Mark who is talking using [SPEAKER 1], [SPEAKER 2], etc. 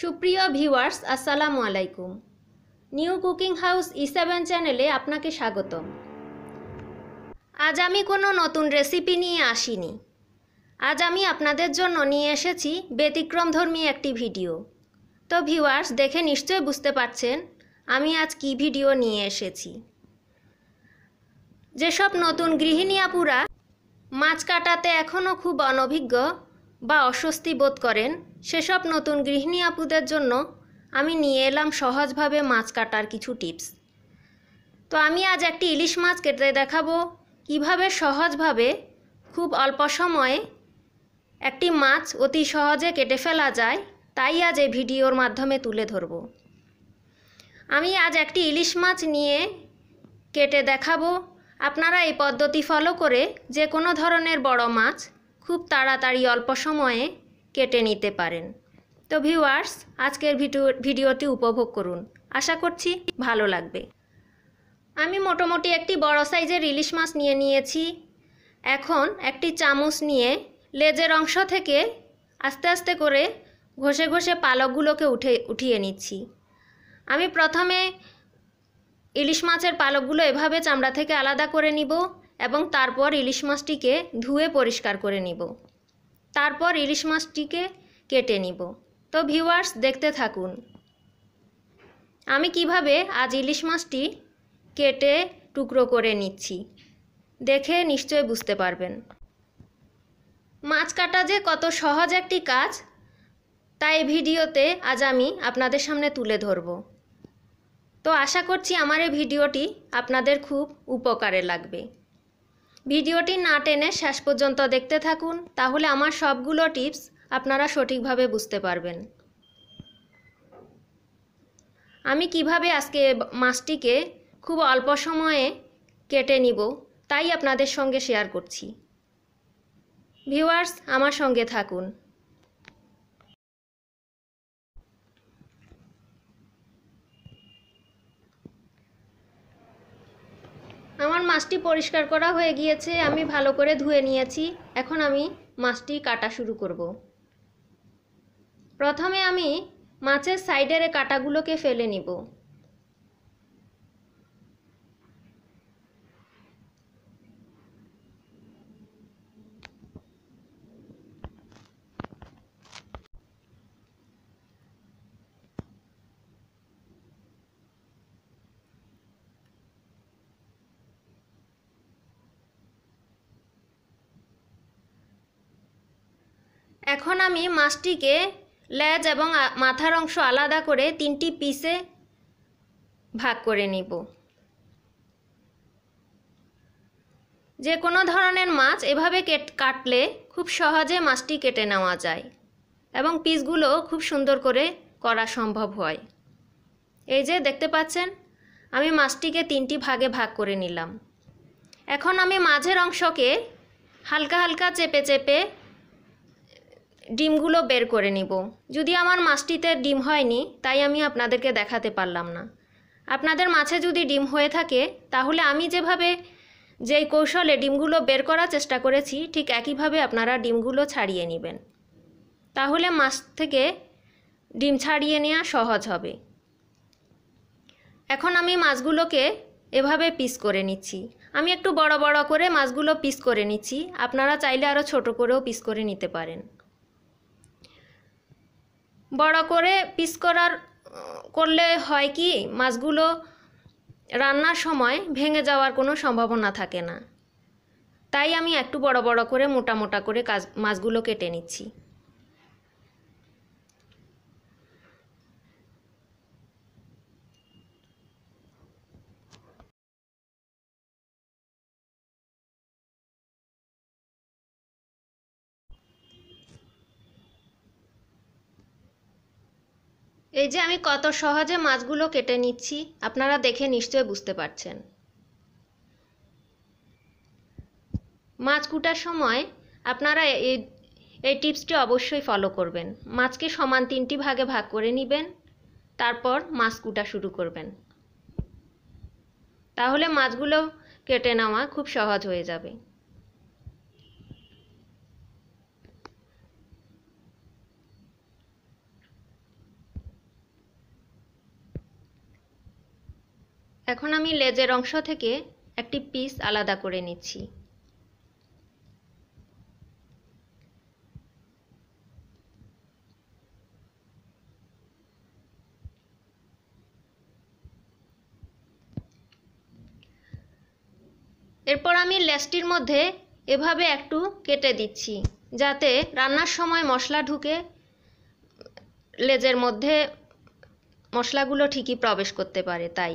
[SPEAKER 1] সুপ্রিয় ভিওয়ার্স আসসালামু আলাইকুম নিউ কুকিং হাউস ইসেভেন e চ্যানেলে আপনাকে স্বাগত আজ আমি কোনো নতুন রেসিপি নিয়ে আসিনি আজ আমি আপনাদের জন্য নিয়ে এসেছি ব্যতিক্রমধর্মী একটি ভিডিও তো ভিওয়ার্স দেখে নিশ্চয় বুঝতে পারছেন আমি আজ কি ভিডিও নিয়ে এসেছি যেসব নতুন গৃহিণী আপুরা মাছ কাটাতে এখনও খুব অনভিজ্ঞ বা অস্বস্তি বোধ করেন সেসব নতুন গৃহিণী আপুদের জন্য আমি নিয়ে এলাম সহজভাবে মাছ কাটার কিছু টিপস তো আমি আজ একটি ইলিশ মাছ কেটে দেখাবো কিভাবে সহজভাবে খুব অল্প সময়ে একটি মাছ অতি সহজে কেটে ফেলা যায় তাই আজ এই ভিডিওর মাধ্যমে তুলে ধরব আমি আজ একটি ইলিশ মাছ নিয়ে কেটে দেখাবো আপনারা এই পদ্ধতি ফলো করে যে কোনো ধরনের বড় মাছ খুব তাড়াতাড়ি অল্প সময়ে কেটে নিতে পারেন তো ভিউয়ার্স আজকের ভিডিও ভিডিওটি উপভোগ করুন আশা করছি ভালো লাগবে আমি মোটামুটি একটি বড় সাইজের ইলিশ মাছ নিয়ে নিয়েছি এখন একটি চামচ নিয়ে লেজের অংশ থেকে আস্তে আস্তে করে ঘষে ঘষে পালকগুলোকে উঠে উঠিয়ে নিচ্ছি আমি প্রথমে ইলিশ মাছের পালকগুলো এভাবে চামড়া থেকে আলাদা করে নিব এবং তারপর ইলিশ মাছটিকে ধুয়ে পরিষ্কার করে নিব তারপর ইলিশ মাছটিকে কেটে নিব তো ভিউয়ার্স দেখতে থাকুন আমি কিভাবে আজ ইলিশ মাছটি কেটে টুকরো করে নিচ্ছি দেখে নিশ্চয় বুঝতে পারবেন মাছ কাটা যে কত সহজ একটি কাজ তাই ভিডিওতে আজ আমি আপনাদের সামনে তুলে ধরব তো আশা করছি আমার এই ভিডিওটি আপনাদের খুব উপকারে লাগবে ভিডিওটি না টেনে শেষ পর্যন্ত দেখতে থাকুন তাহলে আমার সবগুলো টিপস আপনারা সঠিকভাবে বুঝতে পারবেন আমি কিভাবে আজকে মাছটিকে খুব অল্প সময়ে কেটে নিব তাই আপনাদের সঙ্গে শেয়ার করছি ভিউয়ার্স আমার সঙ্গে থাকুন মাছটি পরিষ্কার করা হয়ে গিয়েছে আমি ভালো করে ধুয়ে নিয়েছি এখন আমি মাছটি কাটা শুরু করব প্রথমে আমি মাছের সাইডের কাটাগুলোকে ফেলে নিব এখন আমি মাছটিকে লেজ এবং মাথার অংশ আলাদা করে তিনটি পিসে ভাগ করে নিব যে কোনো ধরনের মাছ এভাবে কাটলে খুব সহজে মাছটি কেটে নেওয়া যায় এবং পিসগুলো খুব সুন্দর করে করা সম্ভব হয় এই যে দেখতে পাচ্ছেন আমি মাছটিকে তিনটি ভাগে ভাগ করে নিলাম এখন আমি মাঝের অংশকে হালকা হালকা চেপে চেপে ডিমগুলো বের করে নিব যদি আমার মাছটিতে ডিম হয়নি তাই আমি আপনাদেরকে দেখাতে পারলাম না আপনাদের মাছে যদি ডিম হয়ে থাকে তাহলে আমি যেভাবে যেই কৌশলে ডিমগুলো বের করার চেষ্টা করেছি ঠিক একইভাবে আপনারা ডিমগুলো ছাড়িয়ে নেবেন তাহলে মাছ থেকে ডিম ছাড়িয়ে নেওয়া সহজ হবে এখন আমি মাছগুলোকে এভাবে পিস করে নিচ্ছি আমি একটু বড় বড় করে মাছগুলো পিস করে নিচ্ছি আপনারা চাইলে আরও ছোট করেও পিস করে নিতে পারেন বড় করে পিস করার করলে হয় কি মাছগুলো রান্নার সময় ভেঙে যাওয়ার কোনো সম্ভাবনা থাকে না তাই আমি একটু বড় বড় করে মোটা মোটা করে কাজ মাছগুলো কেটে নিচ্ছি এই যে আমি কত সহজে মাছগুলো কেটে নিচ্ছি আপনারা দেখে নিশ্চয় বুঝতে পারছেন মাছ কুটার সময় আপনারা এই এই টিপসটি অবশ্যই ফলো করবেন মাছকে সমান তিনটি ভাগে ভাগ করে নেবেন তারপর মাছ কুটা শুরু করবেন তাহলে মাছগুলো কেটে নেওয়া খুব সহজ হয়ে যাবে এখন আমি লেজের অংশ থেকে একটি পিস আলাদা করে নিচ্ছি এরপর আমি লেসটির মধ্যে এভাবে একটু কেটে দিচ্ছি যাতে রান্নার সময় মশলা ঢুকে লেজের মধ্যে মশলাগুলো ঠিকই প্রবেশ করতে পারে তাই